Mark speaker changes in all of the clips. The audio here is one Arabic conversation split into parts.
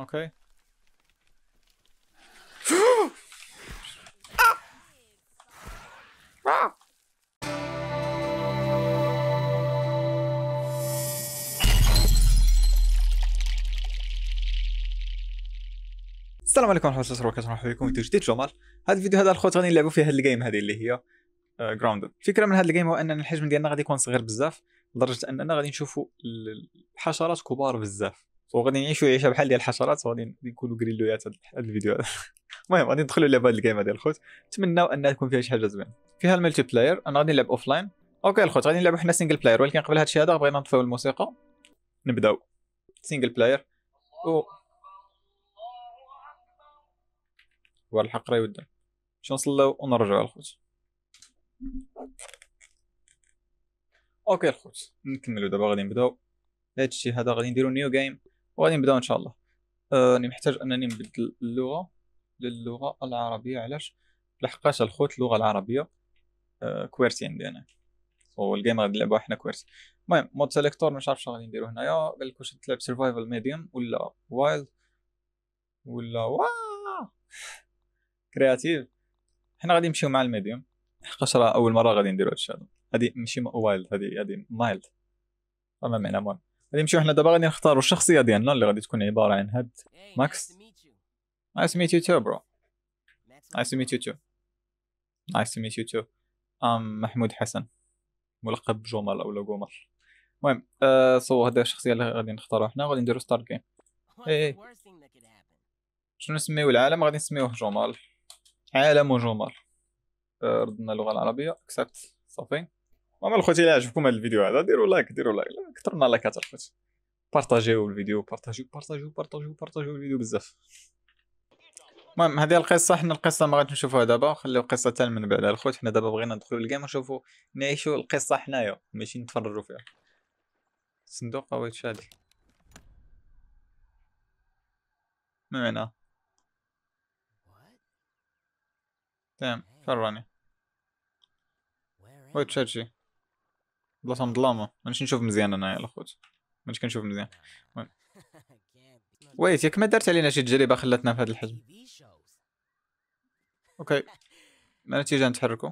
Speaker 1: Okay. السلام عليكم ورحمه الله وبركاته مرحبا بكم في جديد جمال هذا الفيديو هذا الخوت غادي نلعبوا فيه هذه الجيم هذه اللي هي جراوند آه، uh, الفكره من هذا الجيم هو أن الحجم ديالنا غادي يكون صغير بزاف لدرجه اننا غادي نشوفوا الحشرات كبار بزاف وغادي نعيشوا عيشه بحال ديال الحشرات وغادي نكونوا كريلويات هذا الفيديو هذا المهم غادي ندخلوا لعبه الجيم ديال الخوت نتمناو انها تكون فيها شي حاجه زوينه فيها الملتي بلاير انا غادي نلعب اوف لاين اوكي الخوت غادي نلعبوا حنا سينجل بلاير ولكن قبل هذا الشيء هذا بغينا نطفيو الموسيقى نبداو سينجل بلاير و وار الحق راه يودا شنو نصلاو ونرجعوا الخوت اوكي الخوت نكملوا دابا غادي نبداو هادشي هذا غادي نديرو نيو جيم وغادي نبداو ان شاء الله راني آه محتاج انني نبدل اللغه للغه العربيه علاش لحقاش الخوت اللغه العربيه آه كويرتي عندي انا والجيم غادي نلعبوها حنا كويرتي المهم مود سيليكتور مش عارف شنو غادي نديرو هنايا قال لك واش تلعب سرفايفل ميديوم ولا وايلد ولا وا كرياتيف حنا غادي نمشيو مع الميديوم حقاش راه اول مره غادي نديرو هادشي هذا هادي ماشي وايلد هادي هادي مايلد ما معنى المهم غادي نمشيو حنا دابا غادي نختارو الشخصيه ديالنا اللي غادي تكون عباره عن هاد ماكس نايس ميت يو تو برو نايس ميت يو تو نايس ميت يو تو ام محمود حسن ملقب جومر او جومر المهم سو آه، هاد الشخصيه اللي غادي نختارو حنا غادي نديرو ستار جيم اي شنو نسميو العالم غادي نسميوه جومر عالم جمل آه، ردنا اللغه العربيه اكسبت صافي ماما الخوت الى عجبكم هذا الفيديو هذا ديروا لايك ديروا لايك كثر من لايكات الخوت بارطاجيو الفيديو بارطاجيو بارطاجيو بارطاجيو بارطاجيو الفيديو بزاف المهم هذه القصه حنا القصه ما غاديش نشوفوها دابا خليو القصه حتى من بعد الخوت حنا دابا بغينا ندخلو للجيم ونشوفو نعيشو القصه حنايا ماشي نتفرجوا فيها صندوق او شادي ما معنى تمام فراني ويت هادشي بلاصه مظلمه مانيش نشوف مزيان انايا الاخوت مانيش كنشوف مزيان ويت ياك ما دارت علينا شي تجربه خلاتنا في هذا الحجم اوكي ما نتيجه نتحركوا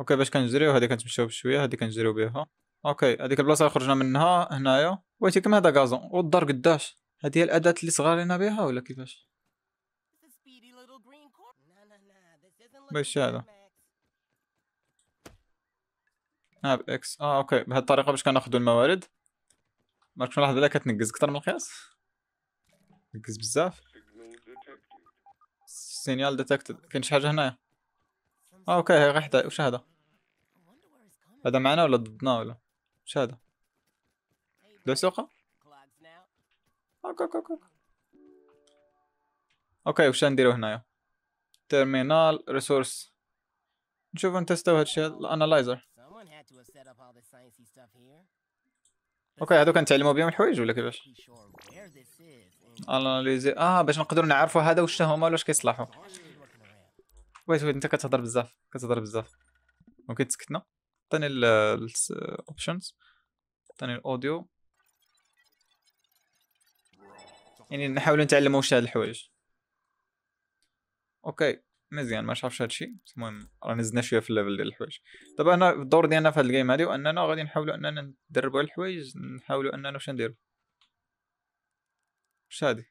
Speaker 1: اوكي باش كنجريو هذه كنتمشاو بشويه هذه كنجريو بها اوكي هذيك البلاصه اللي خرجنا منها هنايا ويت ياك هذا غازون والدار قداش هذه هي الاداه اللي صغارينا بها ولا كيفاش ماشي هذا اه باكس اه اوكي بهذه الطريقه باش كناخذوا الموارد ما كنتش ملاحظ بلا كتنقز اكثر من القياس نقز بزاف سينيال ديتكتد كاين شي حاجه هنايا اه اوكي هي غير حدا واش هذا هذا معنا ولا ضدنا ولا واش هذا دسوقه اوكي اوكي اوكي اوكي واش نديرو هنايا تيرمينال ريسورس نشوفو نتستو هادشي هاد الانالايزر اوكي هادو كنتعلموا بهم الحوايج ولا كيفاش اناليزي اه باش نقدروا نعرفوا هذا واش هما ولا واش كيصلحوا ويت ويت انت كتهضر بزاف كتهضر بزاف ممكن تسكتنا عطيني الاوبشنز عطيني الاوديو يعني نحاولوا نتعلموا واش هاد الحوايج اوكي مزيان ما شافش هادشي المهم راه نزلنا شويه في الليفل ديال الحوايج دابا انا الدور ديالنا في هاد الجيم هادي واننا غادي نحاولوا اننا ندربوا على الحوايج نحاولوا اننا واش نديروا واش هادي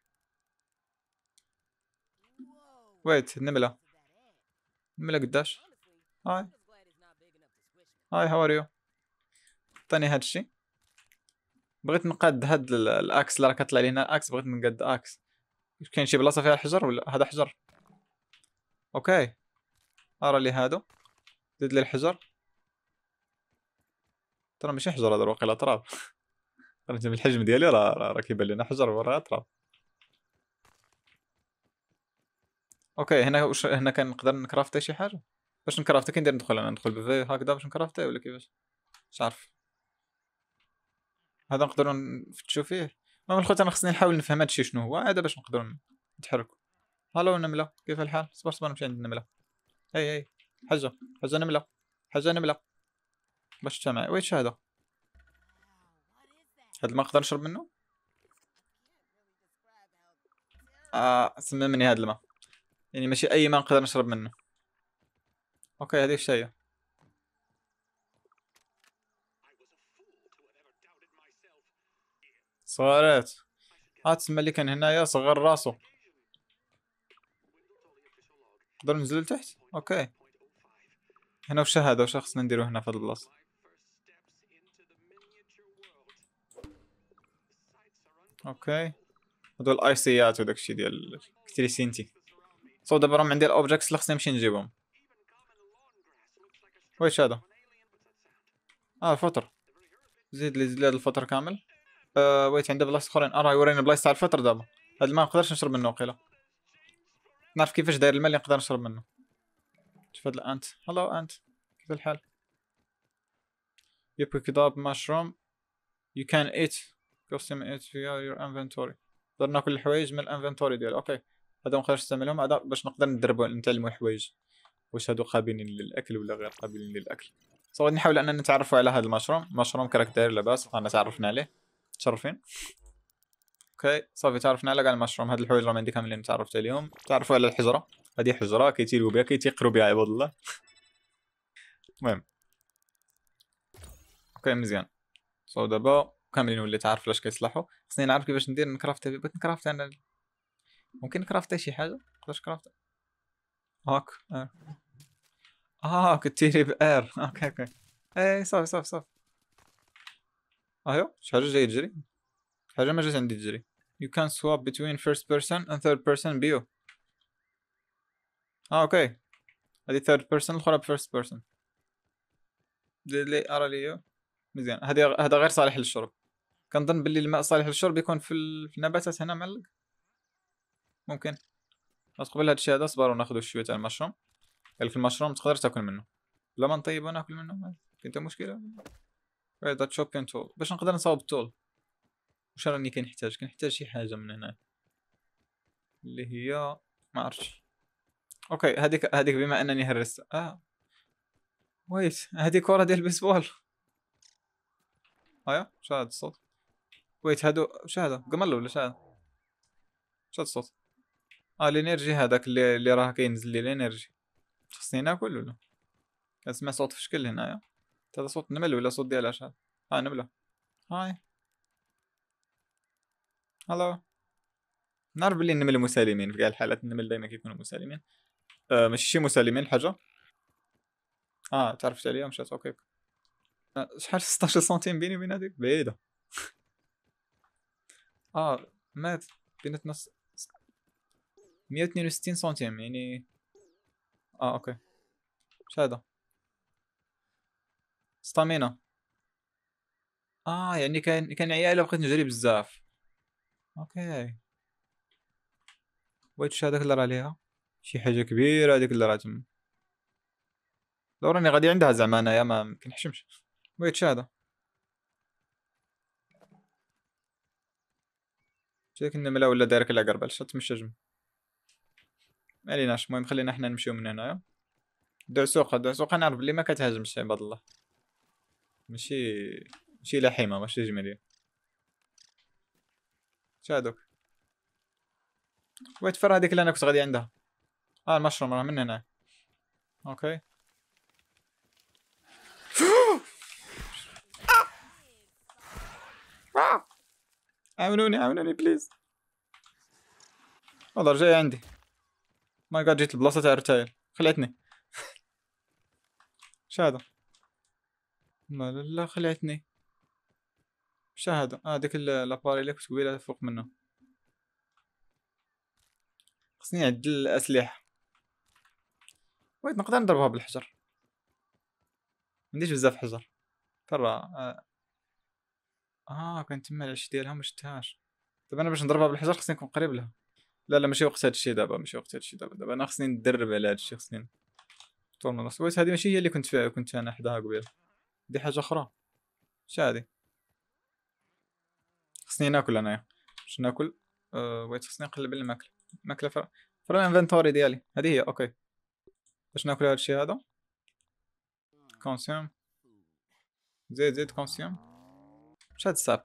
Speaker 1: ويت النمله النمله قداش هاي هاي هاو ار يو عطيني هادشي بغيت نقاد هاد الاكس اللي راه كطلع لي هنا الاكس بغيت نقاد اكس كاين شي بلاصه فيها حجر ولا هذا حجر اوكي ارى لي هذا زد لي الحجر ترى مش حجر هذا الوقت الاطراف ترى من الحجم ديالي راه راه كيبان لنا حجر وراه اطراف اوكي هنا وش هنا كنقدر نكرافتي شي حاجه باش نكرافتي كندير ندخل انا ندخل بفي هكذا باش نكرافتي ولا كيفاش مش عارف هذا نقدروا نفتشو فيه المهم الخوت انا خصني نحاول نفهم هادشي شنو هو هذا باش نقدروا نتحركوا هلو نملة كيف الحال؟ صبر صبر مشي عند النملة هي هي حجة حجة نملة حجة نملة باش تسمع ويش هذا؟ هاد الماء نقدر نشرب منه؟ آه سممني هاد الماء يعني ماشي أي ماء نقدر نشرب منه أوكي هذه اش هي؟ صارت هاد تسمى اللي كان هنايا صغر راسو نقدر ننزل لتحت اوكي هنا وش هذا وش خصنا نديرو هنا في هاد البلاصه اوكي هادو الايسيات وداكشي ديال كتري سينتي صو دابا راهم عندي الاوبجيكتس اللي خصني نمشي نجيبهم واش هذا اه الفطر زيد لي زيد هاد الفطر كامل آه ويت عندي بلاصه اخرين آه، راه يوريني بلايص تاع الفطر دابا هاد الماء منقدرش نشرب منه وقيله نعرف كيفاش داير الماء اللي نقدر نشرب منه شوف هاد الانت هلو انت كيف الحال you picked up mushroom you can eat custom it via your inventory نقدر ناكل الحوايج من الانفنتوري ديالي اوكي هادو نقدر نستعملهم هذا باش نقدر ندربو نتعلمو الحوايج واش هادو قابلين للاكل ولا غير قابلين للاكل سو غادي نحاول اننا نتعرفوا على هذا المشروم مشروم كراك داير لاباس انا تعرفنا عليه تشرفين اوكي صافي تعرفنا على كاع المشروم هاد الحجره ما عندي كاملين اللي تعرفت اليوم تعرفوا على الحجره هادي حجره كيتيلو بها كيتيقرو بها عباد الله المهم اوكي مزيان صو دابا كاملين ولي تعرف علاش كيصلحوا خصني نعرف كيفاش ندير نكرافت بغيت نكرافت انا ممكن نكرافت شي حاجه كيفاش كرافت هاك اه, آه كتيري بار اوكي اوكي اي صافي صافي صافي ايوا شي حاجه جايه تجري حاجه ما جات عندي تجري you can swap between first person and third person view اه ah, اوكي هذه third person الاخرى first person ارى ليو مزيان هذا هذا غير صالح للشرب كنظن باللي الماء صالح للشرب يكون في النباتات هنا معلق ممكن بس قبل هذا الشيء هذا صبروا ناخذ شويه تاع المشروم قال قالك المشروم تقدر تاكل منه بلا ما نطيب وناكل منه كاين حتى مشكله هذا تشوبين تول باش نقدر نصاوب التول واش راني كنحتاج كنحتاج شي حاجه من هنا اللي هي ما عرفتش اوكي هذيك هذيك بما انني هرست اه ويت هذه كره ديال البيسبول ايا أيوة، شو هذا الصوت ويت هادو شو هذا قمل ولا شو هذا شو هذا الصوت اه الانرجي هذاك اللي, اللي راه كينزل لي الانرجي خصني ناكل ولا كنسمع صوت في شكل هنايا هذا صوت نمل ولا صوت ديال عشاء اه نمله هاي الله نعرف بلي النمل مسالمين في كاع الحالات النمل دائما كيكونوا مسالمين آه ماشي شي مسالمين حاجه اه تعرفت عليها مشات اوكي آه، شحال 16 سنتيم بيني وبين هذيك بعيده اه مات بيناتنا 162 سنتيم يعني اه اوكي اش هذا ستامينا اه يعني كان كان عيالي بقيت نجري بزاف اوكي ويتش هذاك اللي راه عليها شي حاجه كبيره هذيك اللي راه تما لو راني غادي عندها زعما انايا ما كنحشمش ويتش هذا شتيك النمله ولا دايرك على علاش تمشى جم ما المهم خلينا حنا نمشيو من هنايا دع سوق دع سوق نعرف بلي ما كتهاجمش عباد الله ماشي ماشي لحيمه ماشي جميلة شادوك ويت فر هذيك اللي انا كنت غادي عندها اه المشروم راه من هنا اوكي عاونوني عاونوني بليز والله جاي عندي ماي جاد جيت البلاصه تاع الرتايل خلعتني شادو لا لا لا خلعتني شاهد اه داك لاباري اللي كنت قبيله فوق منه خصني نعدل الاسلحه ويت نقدر نضربها بالحجر عنديش بزاف حجر ترى آه. اه تما العش ديالها ما شفتهاش دابا انا باش نضربها بالحجر خصني نكون قريب لها لا لا ماشي وقت هادشي دابا ماشي وقت هادشي دابا دابا انا خصني ندرب على هادشي خصني طول ما نصويت هادي ماشي هي اللي كنت فيها كنت انا حداها قبيله دي حاجه اخرى شادي خصني ناكل انايا باش ناكل آه، ويت خصني نقلب الماكله الماكله فرا فرا الانفنتوري ديالي هادي هي اوكي باش ناكل هادشي هذا كونسيوم زيد زيد كونسيوم مش هاد الساب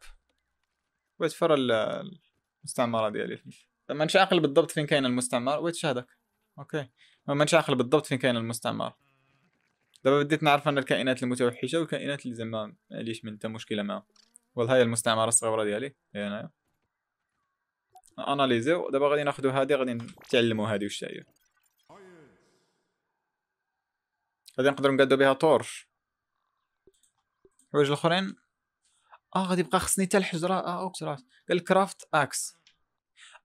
Speaker 1: ويت فرا المستعمره ديالي ما نش عاقل بالضبط فين كاين المستعمر ويت هذاك اوكي ما نش عاقل بالضبط فين كاين المستعمر دابا بديت نعرف ان الكائنات المتوحشه والكائنات اللي زعما معليش من انت مشكله معاهم وهاي المستعمره الصغيره ديالي هنايا نعم. اناليزيو دابا غادي ناخذوا هادي غادي نتعلموا هادي واش هي غادي نقدروا نقادو بها طورش حوايج الاخرين اه غادي يبقى خصني حتى الحجره اه, آه، اوكس راه قال الكرافت اكس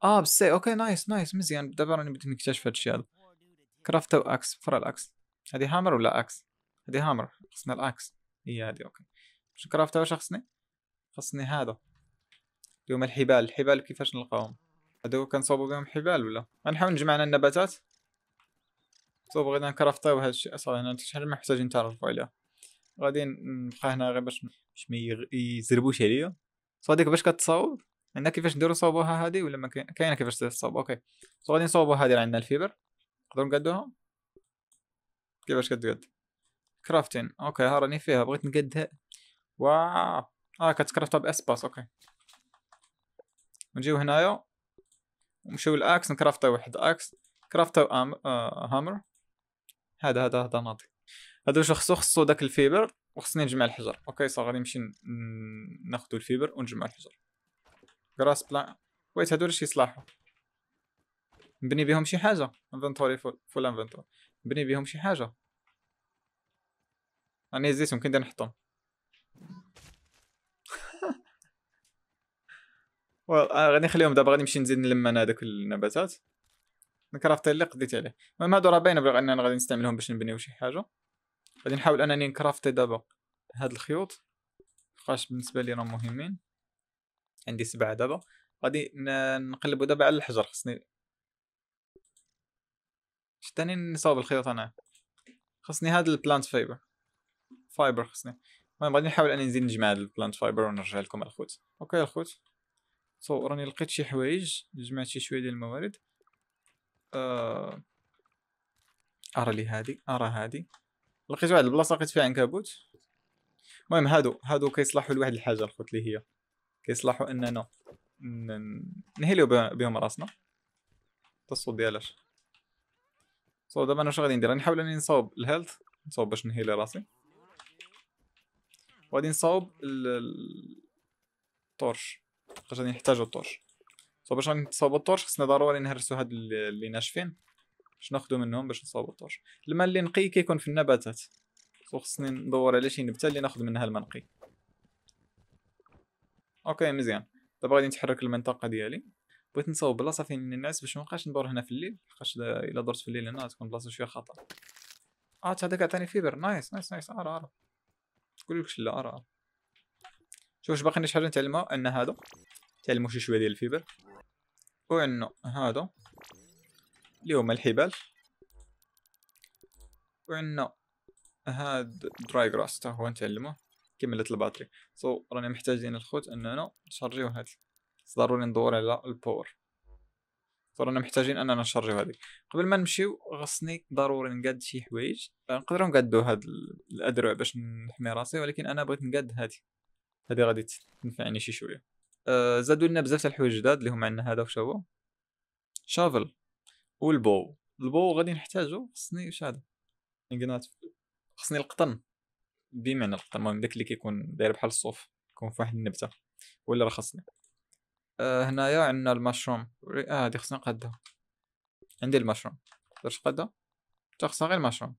Speaker 1: اه بسي اوكي نايس نايس مزيان دابا راني بديت نكتشف هادشي هذا كرافت او اكس فرا الاكس هادي هامر ولا اكس هادي هامر خصنا الاكس هي هادي اوكي باش واش خصني خصني هذا اليوم الحبال الحبال كيفاش نلقاهم هادو كنصوبو بهم حبال ولا غنحاول نجمع لنا النباتات صوب غادي نكرافطيو هاد الشيء اصلا هنا شحال محتاجين تعرفو عليها غادي نبقى هنا غير باش باش ما يزربوش عليا صديق باش كتصاوب عندنا كيفاش نديرو صوبوها هادي ولا ما كاينه كيفاش تصاوب اوكي سو غادي نصوبو هادي عندنا الفيبر نقدروا نقادوها كيفاش كتقاد كرافتين اوكي ها راني فيها بغيت نقادها واو اه كتكرافتها باسباس اوكي نجيو هنايا نمشيو للاكس نكرافتي واحد اكس كرافتيو آه هامر هذا هذا هذا ناضي هادو واش خصو خصو داك الفيبر وخصني نجمع الحجر اوكي صافي غادي نمشي ناخذ الفيبر ونجمع الحجر غراس بلان ويت هادو باش يصلحوا نبني بهم شي حاجه انفنتوري فول انفنتوري نبني بهم شي حاجه انا زيت ممكن ندير نحطهم آه، غادي نخليهم دابا غادي نمشي نزيد نلم انا هذوك النباتات الكرافتي اللي قضيت عليه المهم هادو راه باينه بغينا ان انا غادي نستعملهم باش نبنيو شي حاجه غادي نحاول انني نكرافتي دابا هاد الخيوط خاص بالنسبه لي راهم مهمين عندي سبعه دابا غادي نقلبو دابا على الحجر خصني شتاني نصاوب الخيوط انا خصني هاد البلانت فايبر فايبر خصني المهم غادي نحاول اني نزيد نجمع هاد البلانت فايبر ونرجع لكم الخوت اوكي الخوت سو راني لقيت شي حوايج جمعت شي شويه ديال الموارد آه ارى لي هادي ارى هادي لقيت واحد البلاصه لقيت فيها عنكبوت المهم هادو هادو كيصلحوا لواحد الحاجه الخوت اللي هي كيصلحوا اننا نهيليو بهم راسنا تصو ديالاش سو دابا انا واش غادي ندير نحاول اني نصاوب الهيلث نصاوب باش نهيلي راسي وغادي نصاوب الطورش غادي نحتاجو الطورش سو باش نصاوبو الطورش خصنا ضروري نهرسو هاد اللي ناشفين باش ناخدو منهم باش نصاوبو الطورش الماء اللي نقي كيكون في النباتات سو خصني ندور على شي نبته اللي ناخد منها الماء نقي اوكي مزيان دابا غادي نتحرك المنطقه ديالي بغيت نصاوب بلاصه فين الناس باش منبقاش ندور هنا في الليل لحقاش الا درت في الليل هنا تكون بلاصه شويه خطر اه هذاك عطاني فيبر نايس نايس نايس ارا آه، ارا آه، آه. تقولكش لا لا ارا شوف واش باقي شي حاجه نتعلمها ان هذا تعلموا شي شويه ديال الفيبر وعندنا هذا اللي هما الحبال وعندنا هاد دراي جراس تا هو نتعلمو كملت الباتري سو so, رانا محتاجين الخوت اننا نشارجيو هاد ضروري ندور على الباور سو رانا محتاجين اننا نشارجيو هادي قبل ما نمشيو خصني ضروري نقاد شي حوايج آه، نقدروا نقادو هاد الادرع باش نحمي راسي ولكن انا بغيت نقاد هادي هادي غادي تنفعني شي شويه آه، زادوا لنا بزاف تاع الحوايج جداد اللي هما عندنا هذا وش هو شافل والبو البو غادي نحتاجو خصني واش هذا انقنات خصني القطن بمعنى القطن المهم داك اللي كيكون داير بحال الصوف يكون في واحد النبته ولا راه خصني آه هنايا عندنا المشروم اه هادي خصنا نقادها عندي المشروم درت قادها تا خصها غير المشروم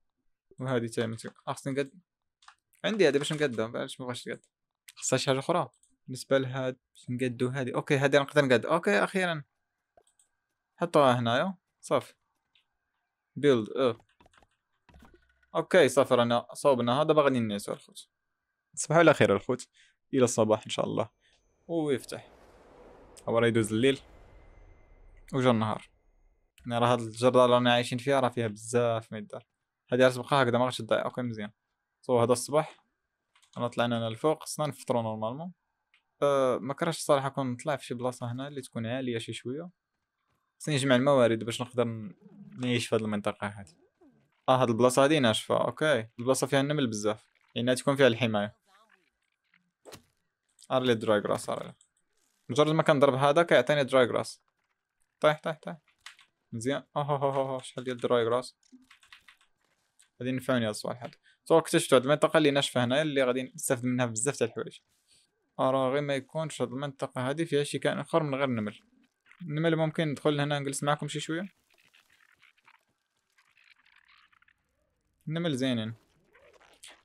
Speaker 1: وهادي تا مثل آه، خصني نقاد عندي هادي باش نقادها باش مبغاش تقاد خصها شي حاجه اخرى بالنسبه لهاد نقدو هادي اوكي هادي نقدر نقد اوكي اخيرا حطوها هنايا أيوه. صاف بيلد اه اوكي صافي رانا صوبنا هذا غادي ننسو الخوت تصبحوا على خير الخوت الى الصباح ان شاء الله ويفتح هو راه يدوز الليل وجا النهار انا راه هاد الجرده اللي رانا عايشين فيها راه فيها بزاف ما يدار هادي راه تبقى هكذا ما تضيع اوكي مزيان صو هذا الصباح انا طلعنا انا الفوق خصنا نفطرو نورمالمون أه، ما كرهتش الصراحه كون نطلع في شي بلاصه هنا اللي تكون عاليه شي شويه خصني نجمع الموارد باش نقدر نعيش في هذه المنطقه هذه اه هاد البلاصه هادي ناشفه اوكي البلاصه فيها النمل بزاف يعني تكون فيها الحمايه ارلي دراي جراس ارلي مجرد ما كنضرب هذا كيعطيني دراي جراس طيح طيح طيح مزيان اوه اوه اوه شحال ديال دراي جراس غادي ينفعوني هاد الصوالح هادو سو اكتشفت هاد المنطقه اللي ناشفه هنايا اللي غادي نستافد منها بزاف تاع الحوايج أرى غير ما يكونش المنطقة هذه فيها شي كائن آخر من غير النمل النمل ممكن ندخل هنا نجلس معكم شي شوية النمل زينين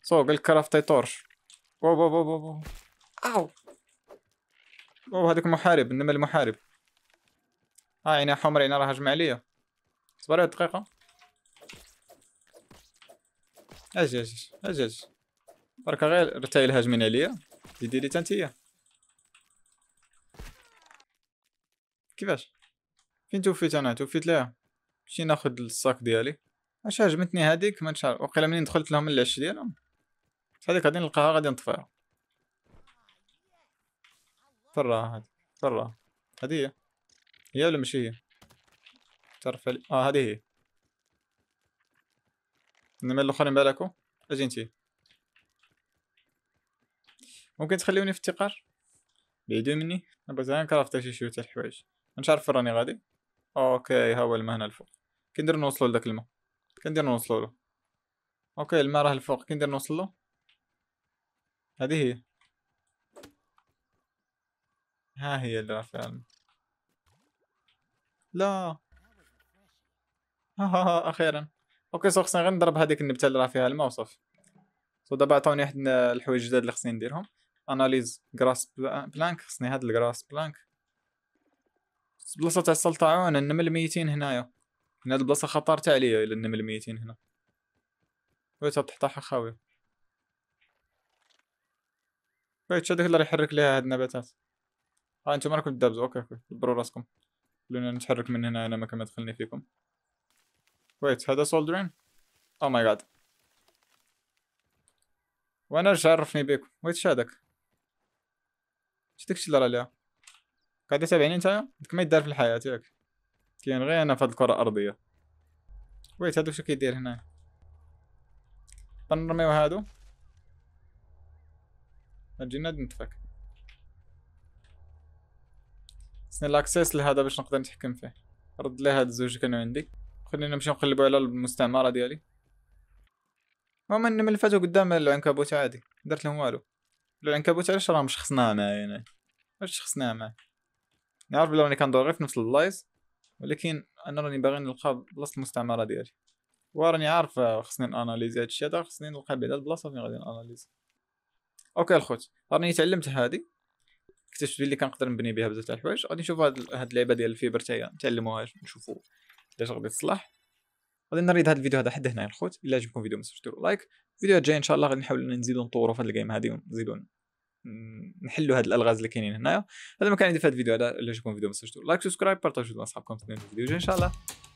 Speaker 1: سوق الكرافت تورش واو واو واو واو أو واو هذاك محارب النمل محارب ها آه، عينها حمر عينها راها هجم عليا صبر دقيقة اجي اجي اجي اجي بركا غير رتايل هاجمين عليا ديري حتى انتيا كيفاش فين توفيت انا توفيت ليها مشي ناخد الصاك ديالي اش عجبتني هذيك ما نشعر وقيلا منين دخلت لهم العش ديالهم هذيك غادي نلقاها غادي نطفيها فرا هادي فرا هادي هي هي ولا ماشي هي ترفع اه هادي هي انما الاخرين بالكو اجي انتي ممكن تخليوني في التقار بعيدو مني بغيت غير كرفت شي شوية الحوايج مش عارف راني غادي اوكي ها هو الماء هنا الفوق كندير نوصلو لداك الماء كندير نوصلو له اوكي الماء راه الفوق كندير نوصل له هذه هي ها هي اللي راه فيها الماء لا ها ها ها اخيرا اوكي صو خصني غير نضرب هذيك النبته اللي راه فيها الماء وصافي صو دابا عطاوني واحد الحوايج جداد اللي خصني نديرهم اناليز جراس بلانك خصني هذا الجراس بلانك بلاصة تاع السلطعون النمل ميتين هنايا هنا البلاصه خطر تاع ليا الى النمل ميتين هنا ويت تحطح خاوية ويت شادك اللي يحرك ليها هاد النباتات ها آه، انتم راكم الدبز اوكي اوكي دبروا راسكم خلونا نتحرك من هنا انا ما كما دخلني فيكم ويت هذا سولدرين او ماي جاد وانا عرفني بيكم ويت شادك شتي داكشي اللي راه ليها قاعده تابعني نتايا داك ما يدار في الحياه ياك كاين غير انا في هاد الكره الارضيه ويت هادو شنو كيدير هنا تنرميو هادو جينا نتفك خصني لاكسيس لهذا باش نقدر نتحكم فيه رد لي هاد الزوج كانوا عندي خلينا نمشيو نقلبو على المستعمره ديالي المهم اني فاتو قدام العنكبوت عادي درت لهم والو العنكبوت علاش راه مش خصنا معايا انا يعني علاش خصنا معايا نعرف بلي راني كندور غير في نفس البلايص ولكن انا راني باغي نلقى بلاصه المستعمره ديالي وراني عارف خصني ناناليزي الشيء هذا خصني نلقى بعدا البلاصه فين غادي ناناليزي اوكي الخوت راني تعلمت هادي اكتشفت بلي كنقدر نبني بها بزاف تاع الحوايج غادي نشوف هاد, اللعبه ديال الفيبر تاعي نتعلموها نشوفو علاش غادي تصلح غادي نريد هذا الفيديو هذا حد هنا يا الخوت الا عجبكم الفيديو ما تنساوش ديروا لايك الفيديو الجاي ان شاء الله غادي نحاول نزيدو نطوروا في هذا الجيم هذه ونزيدو نحلوا هاد الالغاز اللي كاينين هنايا هذا ما كان عندي في هذا الفيديو هذا الا عجبكم الفيديو ما تنساوش ديروا لايك سبسكرايب بارطاجوه مع اصحابكم في الفيديو الجاي ان شاء الله